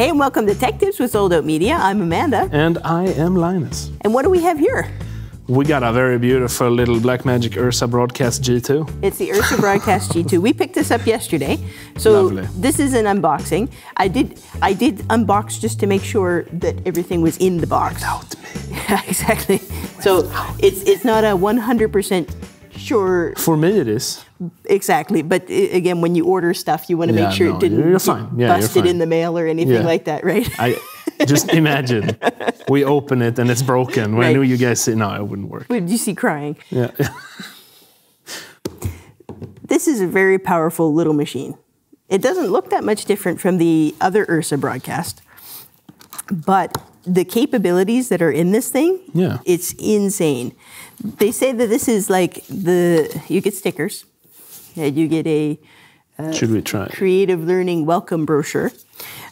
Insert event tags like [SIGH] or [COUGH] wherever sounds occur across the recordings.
Hey, and welcome to Tech Tips with Sold Out Media. I'm Amanda. And I am Linus. And what do we have here? We got a very beautiful little Blackmagic Ursa Broadcast G2. It's the Ursa Broadcast G2. [LAUGHS] We picked this up yesterday. So Lovely. this is an unboxing. I did I did unbox just to make sure that everything was in the box. Without me. [LAUGHS] exactly. Without so me. it's it's not a 100% sure. For me it is. Exactly, but again, when you order stuff, you want to yeah, make sure no, it didn't yeah, bust it in the mail or anything yeah. like that, right? I just [LAUGHS] imagine we open it and it's broken. When right. you guys say, "No, it wouldn't work"? Would you see crying? Yeah. this is a very powerful little machine. It doesn't look that much different from the other Ursa broadcast, but the capabilities that are in this thing, yeah, it's insane. They say that this is like the you get stickers you get a uh, Should we uh, try? Creative Learning Welcome Brochure.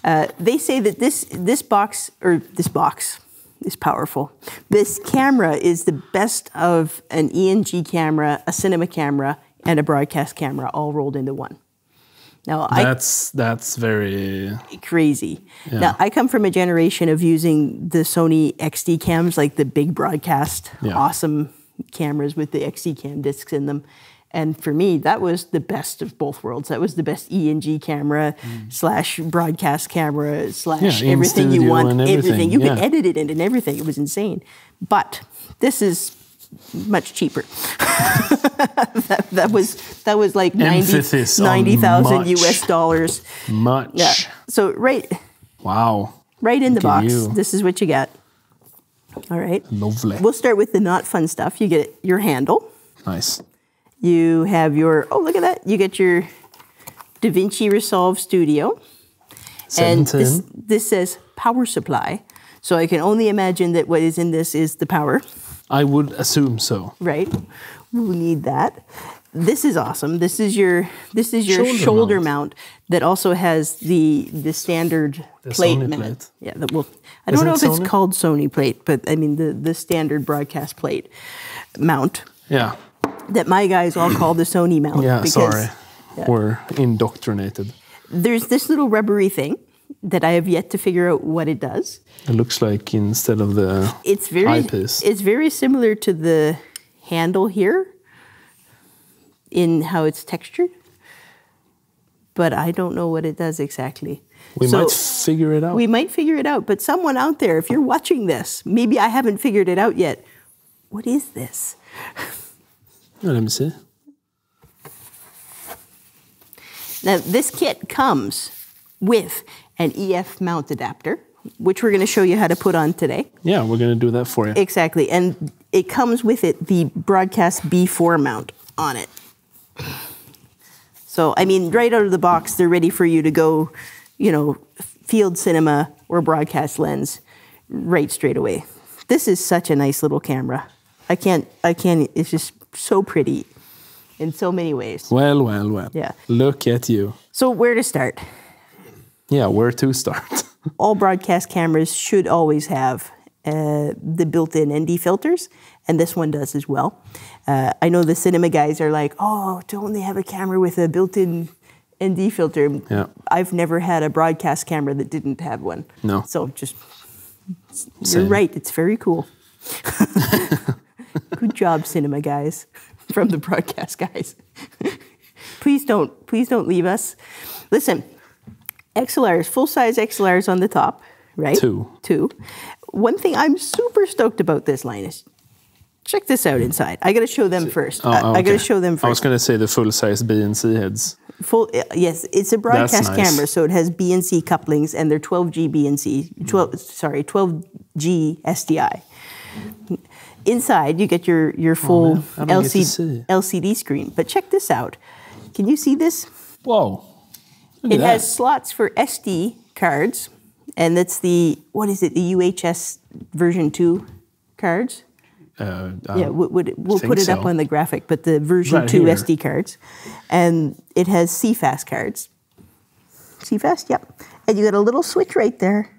Uh, they say that this this box or this box is powerful. This camera is the best of an ENG camera, a cinema camera, and a broadcast camera all rolled into one. Now that's I, that's very crazy. Yeah. Now I come from a generation of using the Sony XD cams, like the big broadcast, yeah. awesome cameras with the XD cam discs in them, and for me, that was the best of both worlds. That was the best E and G camera mm. slash broadcast camera slash yeah, everything you want, everything. everything. You yeah. could edit it in and everything. It was insane. But this is much cheaper. [LAUGHS] that, that, was that was like Emphasis 90,000 US dollars. Much. Yeah. So right. Wow. Right in Look the box. This is what you get. All right. Lovely. We'll start with the not fun stuff. You get your handle. Nice. You have your, oh, look at that. You get your DaVinci Resolve Studio. And this, this says power supply. So I can only imagine that what is in this is the power. I would assume so. Right. We'll need that. This is awesome. This is your this is your shoulder, shoulder mount. mount. that also has the the standard the plate, plate. Yeah, that will I not don't know if Sony? it's called Sony plate, but I mean the the standard broadcast plate mount. Yeah that my guys all call the Sony mount. Yeah, sorry. Yeah. We're indoctrinated. There's this little rubbery thing that I have yet to figure out what it does. It looks like instead of the it's very eyepiece. it's very similar to the handle here in how it's textured, but I don't know what it does exactly. We so might figure it out. We might figure it out, but someone out there, if you're watching this, maybe I haven't figured it out yet. What is this? [LAUGHS] Let me see. Now, this kit comes with an EF mount adapter, which we're going to show you how to put on today. Yeah, we're going to do that for you. Exactly. And it comes with it the Broadcast B4 mount on it. So, I mean, right out of the box, they're ready for you to go, you know, field cinema or broadcast lens right straight away. This is such a nice little camera. I can't, I can't, it's just so pretty in so many ways. Well, well, well. Yeah. Look at you. So, where to start? Yeah, where to start? [LAUGHS] All broadcast cameras should always have uh, the built in ND filters, and this one does as well. Uh, I know the cinema guys are like, oh, don't they have a camera with a built in ND filter? Yeah. I've never had a broadcast camera that didn't have one. No. So, just, you're right, it's very cool. [LAUGHS] [LAUGHS] Good job, cinema guys. [LAUGHS] From the broadcast guys. [LAUGHS] please don't, please don't leave us. Listen, XLRs, full size XLRs on the top, right? Two. Two. One thing I'm super stoked about this Linus. check this out inside. I got to show them first. Oh, I, okay. I got to show them first. I was going to say the full size BNC heads. Full eh, yes, it's a broadcast nice. camera, so it has BNC couplings, and they're 12G BNC, 12 mm. sorry, 12G SDI inside you get your, your oh, full oh, LCD, LCD screen. But check this out. Can you see this? Whoa. Look it has slots for SD cards, and that's the, what is it, the UHS version 2 cards? Uh, yeah, we, we'll put it so. up on the graphic, but the version right 2 here. SD cards. And it has CFast cards. CFast, yep. And you got a little switch right there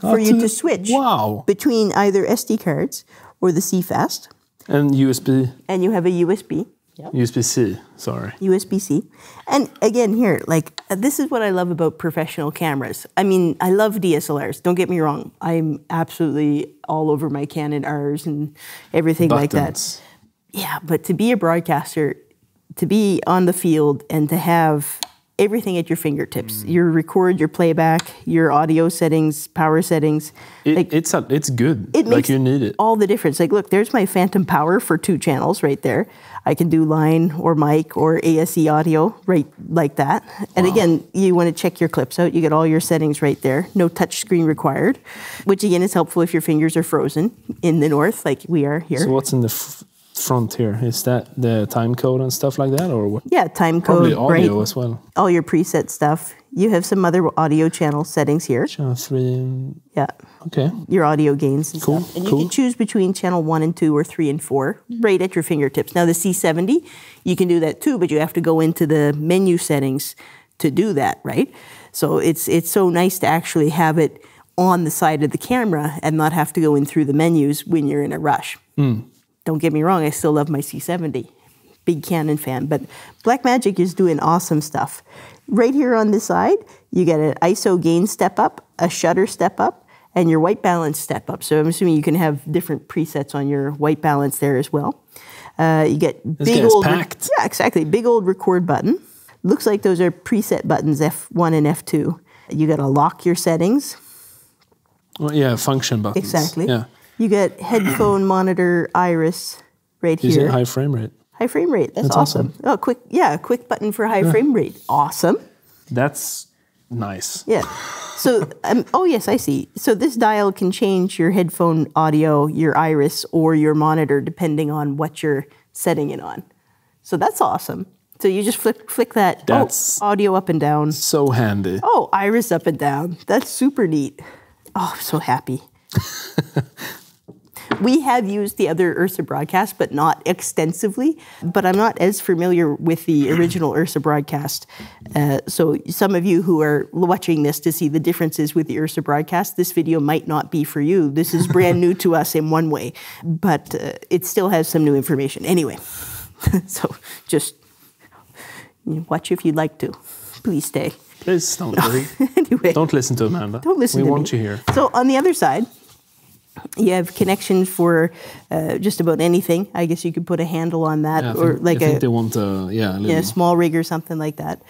for you to switch wow. between either SD cards or the CFast. And USB. And you have a USB. Yep. USB C, sorry. USB C. And again, here, like, this is what I love about professional cameras. I mean, I love DSLRs, don't get me wrong. I'm absolutely all over my Canon Rs and everything Buttons. like that. Yeah, but to be a broadcaster, to be on the field and to have everything at your fingertips. Mm. Your record, your playback, your audio settings, power settings. It, like, it's a, it's good. It makes like you need it. all the difference. Like, look, there's my Phantom Power for two channels right there. I can do line or mic or ASE audio right like that. And again, you want to check your clips out. You get all your settings right there. No touch screen required, which again is helpful if your fingers are frozen in the north, like we are here. So what's in the Frontier? Is that the time code and stuff like that, or what? Yeah, time code. Probably audio as well. All your preset stuff. You have some other audio channel settings here. Channel three. Yeah. Okay. Your audio gains and cool. stuff, and cool. you can choose between channel one and two, or three and four, right at your fingertips. Now the C70, you can do that too, but you have to go into the menu settings to do that, right? So it's it's so nice to actually have it on the side of the camera and not have to go in through the menus when you're in a rush. Mm don't get me wrong, I still love my C70. Big Canon fan, but Blackmagic is doing awesome stuff. Right here on this side, you get an ISO gain step up, a shutter step up, and your white balance step up. So I'm assuming you can have different presets on your white balance there as well. Uh, you get this big old, packed. yeah, exactly, big old record button. Looks like those are preset buttons F1 and F2. You got to lock your settings. Well, yeah, function buttons. Exactly. Yeah. You get headphone [CLEARS THROAT] monitor iris right Is here. Is it high frame rate? High frame rate. That's, That's awesome. awesome. Oh, quick, yeah, quick button for high yeah. frame rate. Awesome. That's nice. Yeah. So, um, oh yes, I see. So this dial can change your headphone audio, your iris, or your monitor depending on what you're setting it on. So that's awesome. So you just flick flick that oh, that's oh, audio up and down. So handy. Oh, iris up and down. That's super neat. Oh, I'm so happy. We have used the other Ursa broadcast, but not extensively. But I'm not as familiar with the original Ursa broadcast. Uh, so some of you who are watching this to see the differences with the Ursa broadcast, this video might not be for you. This is brand new to us in one way, but uh, it still has some new information. Anyway, [LAUGHS] so just watch if you'd like to. Please stay. Please don't no. worry. [LAUGHS] anyway, don't listen to Amanda. Don't listen we to want you here. So on the other side, you have connections for uh, just about anything. I guess you could put a handle on that, yeah, or think, like they want uh, a yeah, a small rig or something like that.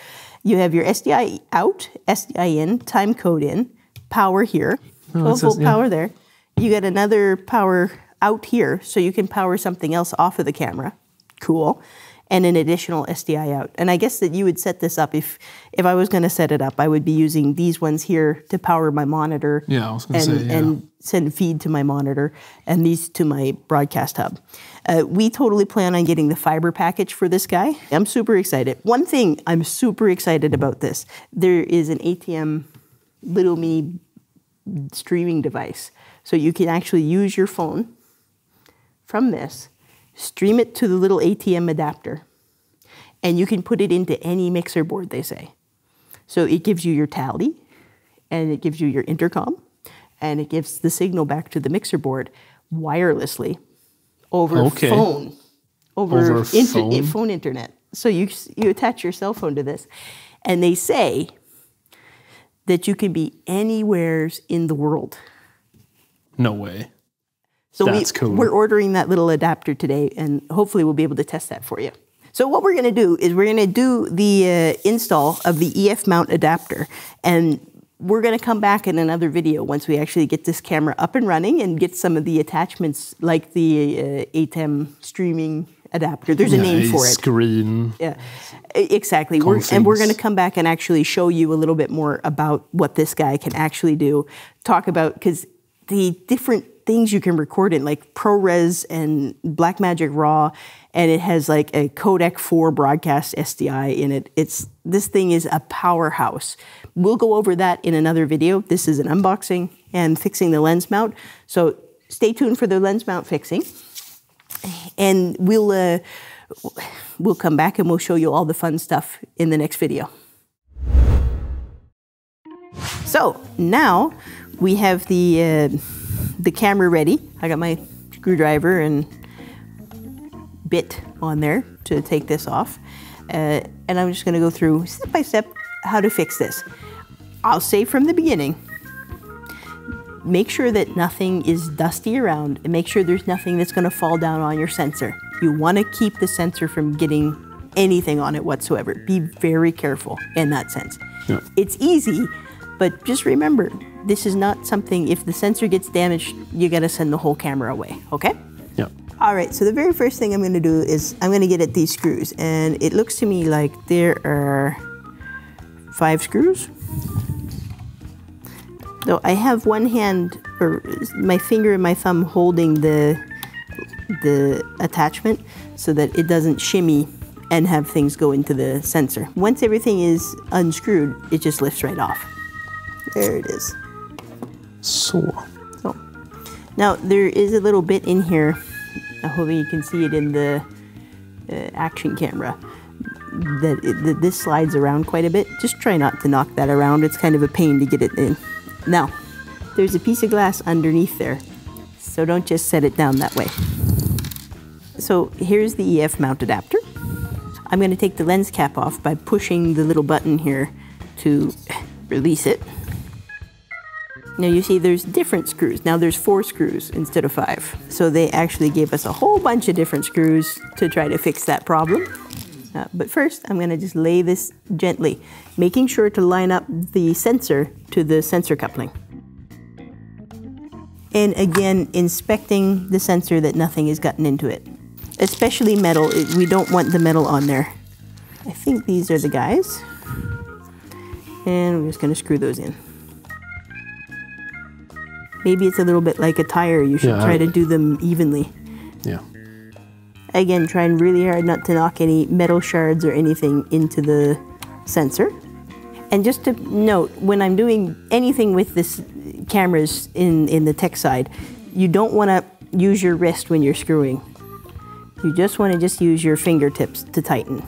You have your SDI out, SDI in, time code in, power here, oh, 12 says, volt power yeah. there. You get another power out here, so you can power something else off of the camera. Cool and an additional SDI out. And I guess that you would set this up if if I was going to set it up, I would be using these ones here to power my monitor. Yeah, I was going to say, yeah. And send feed to my monitor and these to my broadcast hub. Uh, we totally plan on getting the fiber package for this guy. I'm super excited. One thing I'm super excited about this there is an ATM little mini streaming device. So you can actually use your phone from this stream it to the little ATM adapter, and you can put it into any mixer board, they say. So it gives you your tally, and it gives you your intercom, and it gives the signal back to the mixer board wirelessly over okay. phone, over, over inter phone? phone internet. So you, you attach your cell phone to this, and they say that you can be anywheres in the world. No way. So That's we, cool. we're ordering that little adapter today, and hopefully we'll be able to test that for you. So what we're going to do is we're going to do the uh, install of the EF mount adapter, and we're going to come back in another video once we actually get this camera up and running and get some of the attachments like the uh, ATEM streaming adapter. There's a yeah, name for it. Screen. Yeah, exactly. We're, and we're going to come back and actually show you a little bit more about what this guy can actually do. Talk about because the different things you can record in, like ProRes and Blackmagic RAW, and it has like a Codec for broadcast SDI in it. It's this thing is a powerhouse. We'll go over that in another video. This is an unboxing and fixing the lens mount. So stay tuned for the lens mount fixing, and we'll uh, we'll come back and we'll show you all the fun stuff in the next video. So now we have the. Uh, the camera ready. I got my screwdriver and bit on there to take this off. Uh, and I'm just gonna go through step by step how to fix this. I'll say from the beginning, make sure that nothing is dusty around and make sure there's nothing that's gonna fall down on your sensor. You wanna keep the sensor from getting anything on it whatsoever. Be very careful in that sense. Yeah. It's easy but just remember, this is not something, if the sensor gets damaged, you gotta send the whole camera away, okay? Yeah. All right, so the very first thing I'm gonna do is I'm gonna get at these screws, and it looks to me like there are five screws. So I have one hand, or my finger and my thumb holding the, the attachment so that it doesn't shimmy and have things go into the sensor. Once everything is unscrewed, it just lifts right off. There it is. So. So. Oh. Now, there is a little bit in here. Hopefully you can see it in the uh, action camera. That, it, that this slides around quite a bit. Just try not to knock that around. It's kind of a pain to get it in. Now, there's a piece of glass underneath there. So don't just set it down that way. So here's the EF mount adapter. I'm going to take the lens cap off by pushing the little button here to release it. Now you see there's different screws. Now there's four screws instead of five. So they actually gave us a whole bunch of different screws to try to fix that problem. Uh, but first, I'm gonna just lay this gently, making sure to line up the sensor to the sensor coupling. And again, inspecting the sensor that nothing has gotten into it. Especially metal, we don't want the metal on there. I think these are the guys. And we're just gonna screw those in maybe it's a little bit like a tire. You should yeah, try I, to do them evenly. Yeah. Again, trying really hard not to knock any metal shards or anything into the sensor. And just to note, when I'm doing anything with this cameras in, in the tech side, you don't want to use your wrist when you're screwing. You just want to just use your fingertips to tighten.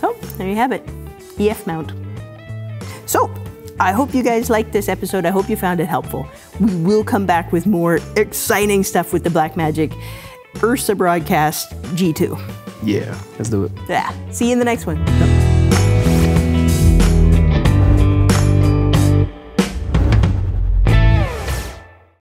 So, there you have it, EF mount. So, I hope you guys liked this episode. I hope you found it helpful. We will come back with more exciting stuff with the Black Magic Ursa Broadcast G2. Yeah, let's do it. Yeah. See you in the next one.